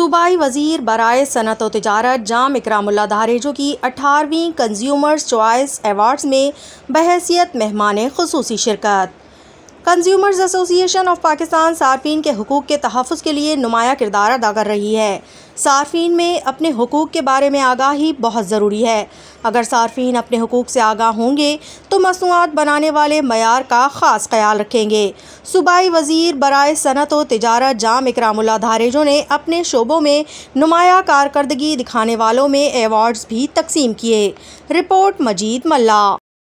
सूबाई वजीर बरए सनत तजारत जाम इकरामुल्ला धारेजो की अठारहवीं कंज्यूमर्स चॉइस एवार्ड्स में बहसीत मेहमान खसूसी शिरकत कंज्यूमर्स एसोसिएशन ऑफ पाकिस्तान सार्फिन के हकूक़ के तहफ़ के लिए नुमाया किरदार अदा कर रही है सार्फिन में अपने हकूक़ के बारे में आगाही बहुत ज़रूरी है अगर सार्फिन अपने हकूक़ से आगाह होंगे तो मसनूआत बनाने वाले मैार का ख़ास ख्याल रखेंगे सूबाई वज़ीर बरए सनत व तजारत जाम इकरामुल्ला धारेजों ने अपने शोबों में नुमाया कारकर्दगी दिखाने वालों में एवॉर्ड्स भी तकसीम किए रिपोर्ट मजीद मल्ला